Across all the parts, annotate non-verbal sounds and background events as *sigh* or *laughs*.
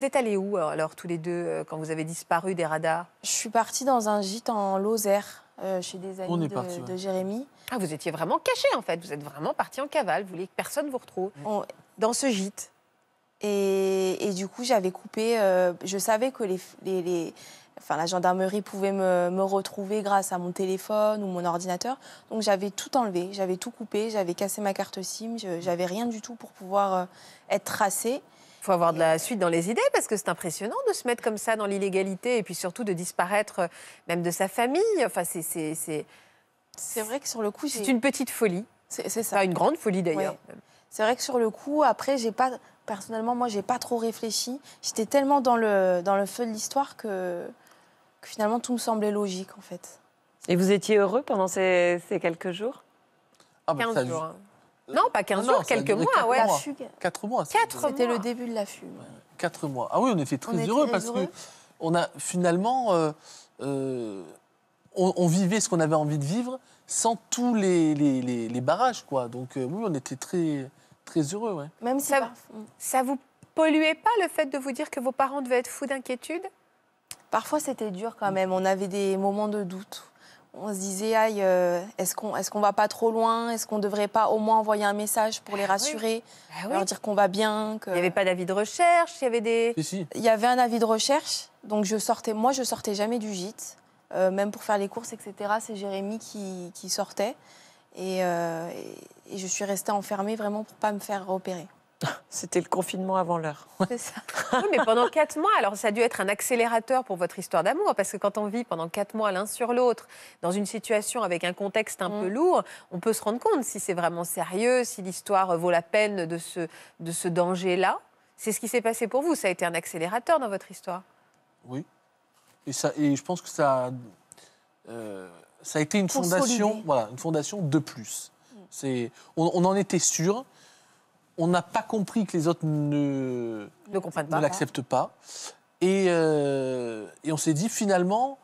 Vous êtes allés où euh, alors tous les deux euh, quand vous avez disparu des radars Je suis partie dans un gîte en Lozère euh, chez des amis de, Jérémy. Ah, vous étiez vraiment caché en fait, vous êtes vraiment parti en cavale, vous voulez que personne vous retrouve. dans ce gîte. Et, du coup j'avais coupé, je savais que la gendarmerie pouvait me, retrouver grâce à mon téléphone ou mon ordinateur. Donc j'avais tout enlevé, j'avais tout coupé, j'avais cassé ma carte SIM, j'avais rien du tout pour pouvoir être tracée. Il faut avoir de la suite dans les idées parce que c'est impressionnant de se mettre comme ça dans l'illégalité et puis surtout de disparaître euh, même de sa famille. Enfin, c'est. C'est vrai que sur le coup, c'est une petite folie. C'est ça. une grande folie d'ailleurs. C'est vrai que sur le coup, après, j'ai pas personnellement, moi, j'ai pas trop réfléchi. J'étais tellement dans le dans le feu de l'histoire que, finalement tout me semblait logique en fait. Et vous étiez heureux pendant ces, ces quelques jours 15 ah, bah, jours. Non, pas 15 ah jours, quelques mois, ouais. Mois. 4 mois. C'était le début de la fugue. 4 mois. Ah oui, on était très heureux parce que on a finalement. Euh, euh, on, vivait ce qu'on avait envie de vivre sans tous les, les, les, barrages, quoi. Donc, euh, oui, on était très, très heureux, Même si ça, ne ça vous polluait pas le fait de vous dire que vos parents devaient être fous d'inquiétude Parfois, c'était dur quand même. On avait des moments de doute on se disait, aïe, euh, est-ce qu'on ne va pas trop loin Est-ce qu'on ne devrait pas au moins envoyer un message pour les ah rassurer bah dire qu'on va bien que... Il n'y avait pas d'avis de recherche Il y avait des... Il y avait un avis de recherche. Donc, je sortais, moi, je sortais jamais du gîte. Euh, même pour faire les courses, etc. C'est Jérémy qui, sortait. Euh, et, je suis restée enfermée vraiment pour pas me faire opérer. *laughs* C'était le confinement avant l'heure. *laughs* C'est Oui, mais pendant quatre mois, alors ça a dû être un accélérateur pour votre histoire d'amour, parce que quand on vit pendant quatre mois l'un sur l'autre, dans une situation avec un contexte un peu mm. lourd, on peut se rendre compte si c'est vraiment sérieux, si l'histoire vaut la peine de ce, de ce danger-là. C'est ce qui s'est passé pour vous. Ça a été un accélérateur dans votre histoire. Oui. Et, ça, et je pense que ça, euh, ça a été une fondation, voilà, une fondation de plus. C'est, on, on en était sûr. On n'a pas compris que les autres ne, l'acceptent pas. Euh, et, on s'est dit finalement,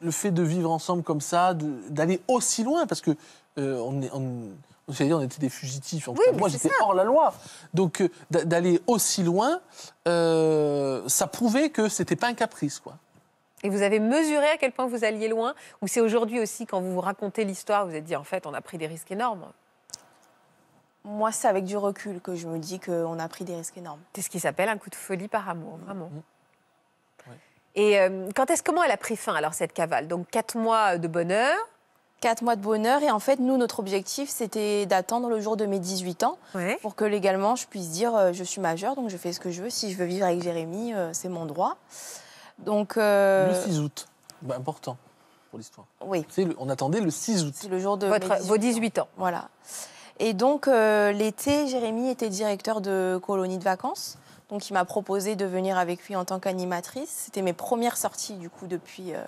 le fait de vivre ensemble comme ça, d'aller aussi loin, parce que euh, on, on était des fugitifs. En moi, j'étais hors la loi. Donc, euh, d'aller aussi loin, ça prouvait que c'était pas un caprice, quoi. Et vous avez mesuré à quel point vous alliez loin Ou c'est aujourd'hui aussi, quand vous vous racontez l'histoire, vous vous êtes dit, en fait, on a pris des risques énormes moi, c'est avec du recul que je me dis qu'on a pris des risques énormes. C'est ce qui s'appelle un coup de folie par amour, vraiment. Mm, mm. Et euh, quand est-ce, comment elle a pris fin alors cette cavale Donc quatre mois de bonheur, quatre mois de bonheur. Et en fait, nous, notre objectif, c'était d'attendre le jour de mes 18 ans pour que légalement, je puisse dire euh, je suis majeure, donc je fais ce que je veux. Si je veux vivre avec Jérémy, euh, c'est mon droit. Donc. Le 6 août, bah, important pour l'histoire. Oui. on attendait le 6 août. C'est le jour de. vos 18 ans. ans. Voilà. Et donc, euh, l'été, Jérémy était directeur de colonie de vacances. Donc, il m'a proposé de venir avec lui en tant qu'animatrice. C'était mes premières sorties, du coup, depuis euh,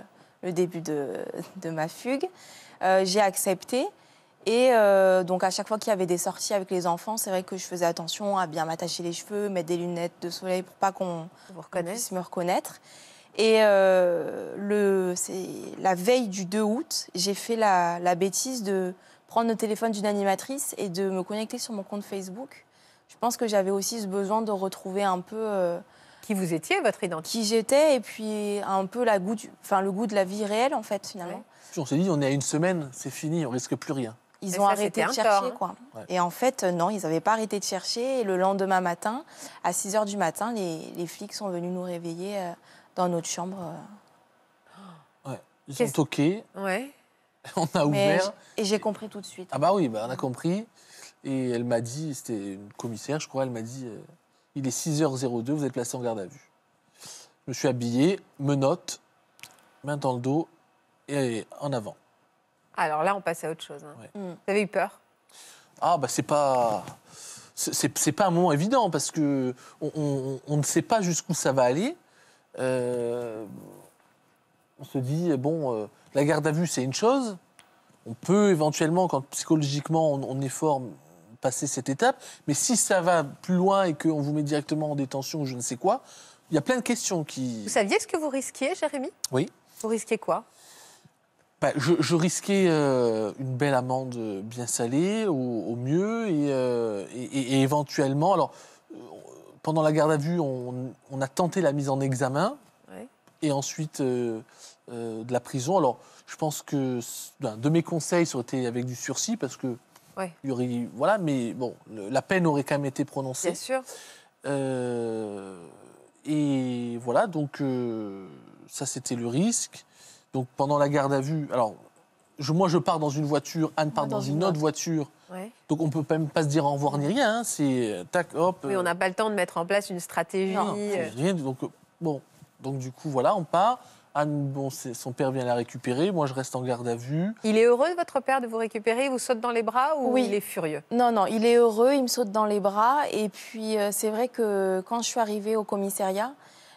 le début de, *laughs* ma fugue. Euh, j'ai accepté. Et donc, à chaque fois qu'il y avait des sorties avec les enfants, c'est vrai que je faisais attention à bien m'attacher les cheveux, mettre des lunettes de soleil pour pas qu'on puisse me reconnaître. Et euh, la veille du 2 août, j'ai fait la, bêtise de prendre le téléphone d'une animatrice et de me connecter sur mon compte Facebook. Je pense que j'avais aussi ce besoin de retrouver un peu... Euh, qui vous étiez, votre identité Qui j'étais et puis un peu la goût enfin, le goût de la vie réelle, en fait, finalement. On s'est dit, on est à une semaine, c'est fini, on risque plus rien. Ils ont arrêté de chercher, hein. quoi. Et en fait, euh, non, ils n'avaient pas arrêté de chercher. Et le lendemain matin, à 6 h du matin, les, flics sont venus nous réveiller dans notre chambre. Euh. Ouais. Ils ont toqué. Ouais. *laughs* On a ouvert. et j'ai compris tout de suite. Ah bah oui, bah, on a compris. Et elle m'a dit, c'était une commissaire, je crois, elle m'a dit, euh, il est 6h02, vous êtes placé en garde à vue. Je me suis habillé, menotte, main dans le dos et en avant. Alors là, on passe à autre chose. Hein. Mm. Vous avez eu peur Ah bah c'est pas c'est pas un moment évident parce que on ne sait pas jusqu'où ça va aller. Euh, on se dit, bon, euh, la garde à vue, c'est une chose. On peut éventuellement, quand psychologiquement on, est fort, passer cette étape. Mais si ça va plus loin et qu'on vous met directement en détention ou je ne sais quoi, il y a plein de questions qui. Vous saviez ce que vous risquiez, Jérémy Oui. Vous risquez quoi bah, je, risquais euh, une belle amende bien salée, au, mieux, et, et éventuellement. Alors, pendant la garde à vue, on, a tenté la mise en examen et ensuite euh, euh, de la prison. Alors, je pense que ben, de mes conseils, ça aurait été avec du sursis parce que. y aurait, voilà, mais bon, la peine aurait quand même été prononcée. Bien sûr. Euh, et voilà, donc ça c'était le risque. Donc pendant la garde à vue, alors moi, je pars dans une voiture, Anne part dans, une, autre voiture. Donc on peut même pas se dire au revoir ni rien. Hein. C'est tac, hop. Oui, on euh. n'a pas le temps de mettre en place une stratégie. Non, euh. rien. Donc euh, bon, donc du coup voilà, on part. Anne, bon, son père vient la récupérer. Moi, je reste en garde à vue. Il est heureux, votre père, de vous récupérer Il vous saute dans les bras ou oui. il est furieux Non, non, il est heureux, il me saute dans les bras. Et puis, c'est vrai que quand je suis arrivée au commissariat,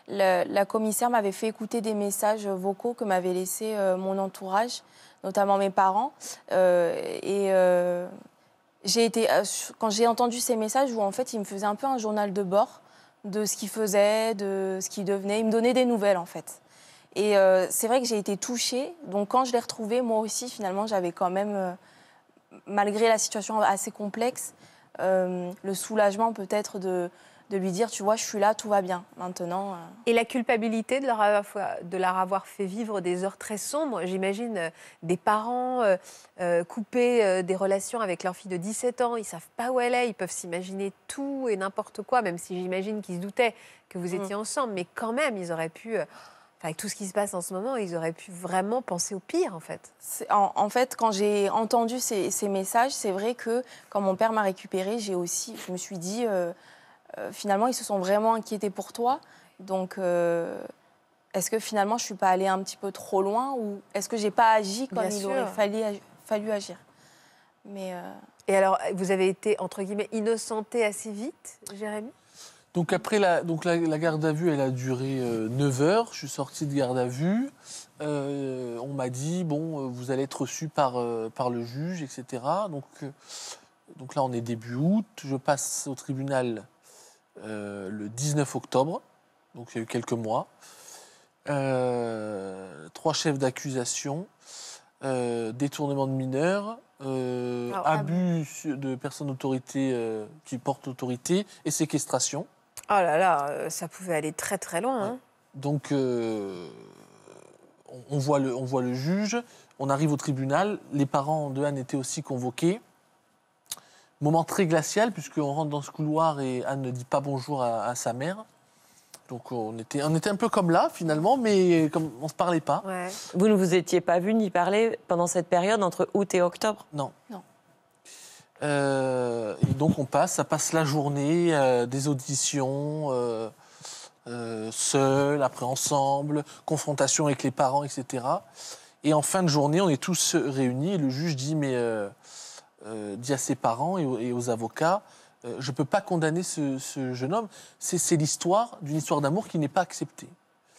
la commissaire m'avait fait écouter des messages vocaux que m'avait laissé mon entourage notamment mes parents. Euh, et euh, j'ai euh, quand j'ai entendu ces messages où en fait ils me faisaient un peu un journal de bord de ce qu'ils faisaient, de ce qu'ils devenaient. Ils me donnaient des nouvelles en fait. Et c'est vrai que j'ai été touchée. Donc quand je l'ai retrouvée, moi aussi finalement, j'avais quand même, malgré la situation assez complexe, euh, le soulagement peut-être de, lui dire, tu vois, je suis là, tout va bien maintenant. Euh. Et la culpabilité de leur avoir, fait vivre des heures très sombres, j'imagine euh, des parents coupés des relations avec leur fille de 17 ans, ils savent pas où elle est, ils peuvent s'imaginer tout et n'importe quoi, même si j'imagine qu'ils se doutaient que vous mm. étiez ensemble, mais quand même, ils auraient pu avec tout ce qui se passe en ce moment, ils auraient pu vraiment penser au pire, en fait. En, en, fait, quand j'ai entendu ces, messages, c'est vrai que quand mon père m'a récupéré, j'ai aussi, je me suis dit, euh, euh, finalement, ils se sont vraiment inquiétés pour toi. Donc, euh, est-ce que finalement, je suis pas allée un petit peu trop loin ou est-ce que j'ai pas agi comme il aurait fallu, agir Mais et alors, vous avez été, entre guillemets, innocenté assez vite, Jérémy donc après la, donc la, garde à vue, elle a duré 9 euh, heures. Je suis sorti de garde à vue. Euh, on m'a dit, bon, euh, vous allez être reçu par, par le juge, etc. Donc, donc là, on est début août. Je passe au tribunal le 19 octobre. Donc il y a eu quelques mois. trois chefs d'accusation, détournement de mineurs, ah abus de personnes autorité, qui portent autorité et séquestration. Oh là là, euh, ça pouvait aller très très loin. Hein. Donc, euh, on, voit le, on voit le juge, on arrive au tribunal, les parents de Anne étaient aussi convoqués. Moment très glacial, puisqu'on rentre dans ce couloir et Anne ne dit pas bonjour à, sa mère. Donc on était, on était un peu comme là finalement, mais comme on ne se parlait pas. Vous ne vous étiez pas vu ni parlé pendant cette période entre août et octobre Non. Non. Euh, et donc on passe, ça passe la journée, euh, des auditions, euh, seul, après ensemble, confrontation avec les parents, etc. Et en fin de journée, on est tous réunis et le juge dit, mais dit à ses parents et, aux, avocats, je ne peux pas condamner ce jeune homme. C'est l'histoire d'une histoire d'amour qui n'est pas acceptée.